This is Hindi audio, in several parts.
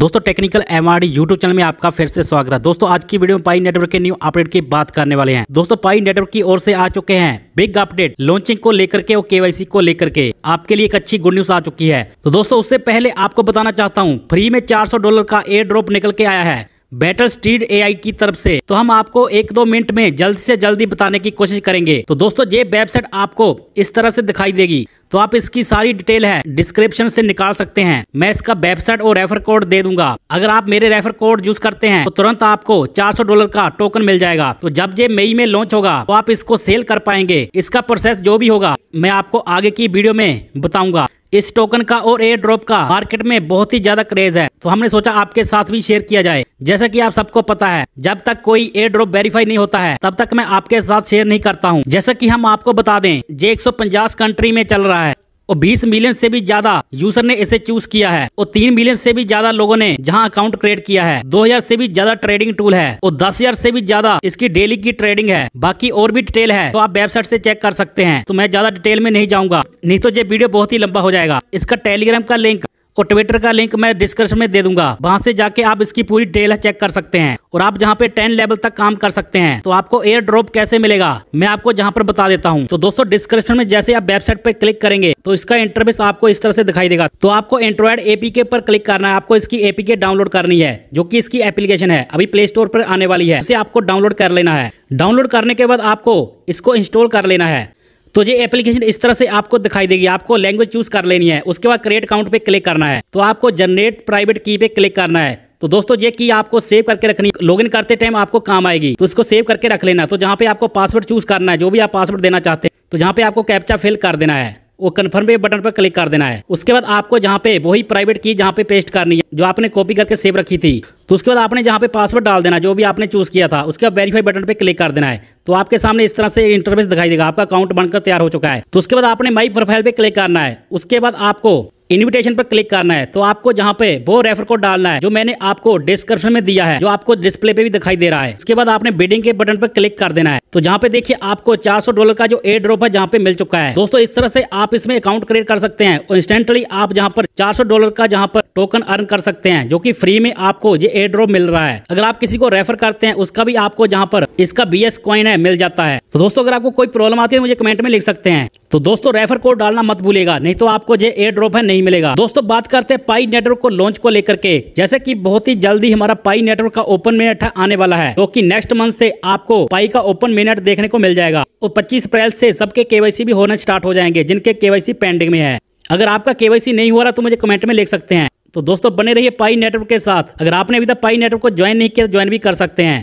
दोस्तों technical M R YouTube channel में आपका फिर से स्वागत है दोस्तों आज की वीडियो में पाई नेटवर्क के न्यू अपडेट की बात करने वाले हैं दोस्तों पाई नेटवर्क की ओर से आ चुके हैं बिग अपडेट लॉन्चिंग को लेकर के और केवाईसी को लेकर के आपके लिए एक अच्छी गुड न्यूज आ चुकी है तो दोस्तों उससे पहले आपको बताना चाहता हूँ फ्री में चार डॉलर का एयर ड्रॉप निकल के आया है बेटर स्ट्रीट एआई की तरफ से तो हम आपको एक दो मिनट में जल्द से जल्दी बताने की कोशिश करेंगे तो दोस्तों ये वेबसाइट आपको इस तरह से दिखाई देगी तो आप इसकी सारी डिटेल है डिस्क्रिप्शन से निकाल सकते हैं मैं इसका वेबसाइट और रेफर कोड दे दूंगा अगर आप मेरे रेफर कोड यूज करते हैं तो तुरंत आपको 400 डॉलर का टोकन मिल जाएगा तो जब ये मई में लॉन्च होगा तो आप इसको सेल कर पाएंगे इसका प्रोसेस जो भी होगा मैं आपको आगे की वीडियो में बताऊंगा इस टोकन का और एयर ड्रॉप का मार्केट में बहुत ही ज्यादा क्रेज है तो हमने सोचा आपके साथ भी शेयर किया जाए जैसा कि आप सबको पता है जब तक कोई एयर ड्रॉप वेरीफाई नहीं होता है तब तक मैं आपके साथ शेयर नहीं करता हूँ जैसा कि हम आपको बता दें जे 150 कंट्री में चल रहा है और 20 मिलियन से भी ज्यादा यूजर ने इसे चूज किया है और 3 मिलियन से भी ज्यादा लोगों ने जहां अकाउंट क्रिएट किया है 2000 से भी ज्यादा ट्रेडिंग टूल है और 10000 से भी ज्यादा इसकी डेली की ट्रेडिंग है बाकी और भी डिटेल है तो आप वेबसाइट से चेक कर सकते हैं तो मैं ज्यादा डिटेल में नहीं जाऊंगा नहीं तो ये वीडियो बहुत ही लंबा हो जाएगा इसका टेलीग्राम का लिंक और ट्विटर का लिंक मैं डिस्क्रिप्शन में दे दूंगा वहां से जाके आप इसकी पूरी डिटेल चेक कर सकते हैं और आप जहाँ पे टेन लेवल तक काम कर सकते हैं तो आपको एयर ड्रॉप कैसे मिलेगा मैं आपको जहाँ पर बता देता हूँ तो दोस्तों डिस्क्रिप्शन में जैसे आप वेबसाइट पर क्लिक करेंगे तो इसका इंटरफेस आपको इस तरह से दिखाई देगा तो आपको एंड्रॉइड एपीके पर क्लिक करना है आपको इसकी एपीके डाउनलोड करनी है जो की इसकी एप्लीकेशन है अभी प्ले स्टोर पर आने वाली है इसे आपको डाउनलोड कर लेना है डाउनलोड करने के बाद आपको इसको इंस्टॉल कर लेना है तो ये एप्लीकेशन इस तरह से आपको दिखाई देगी आपको लैंग्वेज चूज कर लेनी है उसके बाद क्रिएट अकाउंट पे क्लिक करना है तो आपको जनरेट प्राइवेट की पे क्लिक करना है तो दोस्तों ये की आपको सेव करके रखनी लॉगिन करते टाइम आपको काम आएगी तो इसको सेव करके रख लेना तो जहाँ पे आपको पासवर्ड चूज करना है जो भी आप पासवर्ड देना चाहते हैं तो जहाँ पे आपको कैप्चा फिल कर देना है वो कन्फर्म पे बटन पर क्लिक कर देना है उसके बाद आपको जहाँ पे वही प्राइवेट की जहाँ पे पेस्ट करनी है जो आपने कॉपी करके सेव रखी थी तो उसके बाद आपने जहाँ पे पासवर्ड डाल देना जो भी आपने चूज़ किया था उसके बाद वेरीफाई बटन पे क्लिक कर देना है तो आपके सामने इस तरह से इंटरफेस दिखाई देगा आपका अकाउंट बनकर तैयार हो चुका है तो उसके बाद आपने माई प्रोफाइल पे क्लिक करना है उसके बाद आपको इन्विटेशन पर क्लिक करना है तो आपको जहाँ पे वो रेफर कोड डालना है जो मैंने आपको डिस्क्रिप्शन में दिया है जो आपको डिस्प्ले पे भी दिखाई दे रहा है उसके बाद आपने बिडिंग के बटन पर क्लिक कर देना है तो जहाँ पे देखिए आपको 400 डॉलर का जो एयर ड्रॉप है जहाँ पे मिल चुका है दोस्तों इस तरह से आप इसमें अकाउंट क्रिएट कर सकते हैं और इंस्टेंटली आप जहाँ पर चार डॉलर का जहाँ पर टोकन अर्न कर सकते हैं जो की फ्री में आपको ये एयर ड्रॉप मिल रहा है अगर आप किसी को रेफर करते हैं उसका भी आपको जहाँ पर इसका बी एस कॉइन है मिल जाता है तो दोस्तों अगर आपको कोई प्रॉब्लम आती है मुझे कमेंट में लिख सकते हैं तो दोस्तों रेफर कोड डालना मत भूलेगा नहीं तो आपको जो एयर ड्रॉप है नहीं मिलेगा दोस्तों बात करते हैं पाई नेटवर्क को लॉन्च को लेकर के जैसे कि बहुत ही जल्दी हमारा पाई नेटवर्क का ओपन मिनट आने वाला है क्योंकि तो नेक्स्ट मंथ से आपको पाई का ओपन मिनट देखने को मिल जाएगा और पच्चीस अप्रैल से सबके केवाईसी भी होना स्टार्ट हो जाएंगे जिनके केवाईसी पेंडिंग में है अगर आपका केवाईसी नहीं हो रहा तो मुझे कमेंट में लिख सकते हैं तो दोस्तों बने रहिए पाई नेटवर्क के साथ अगर आपने अभी तक पाई नेटवर्क को ज्वाइन नहीं किया तो ज्वाइन भी कर सकते हैं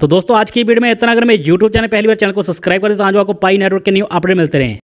तो दोस्तों आज की वीडियो में इतना अगर मैं यूट्यूब चैनल पहली बार चैनल को सब्सक्राइब कर देता तो हूँ आज आपको पाई नेटवर्क के न्यू अपडेट मिलते रहे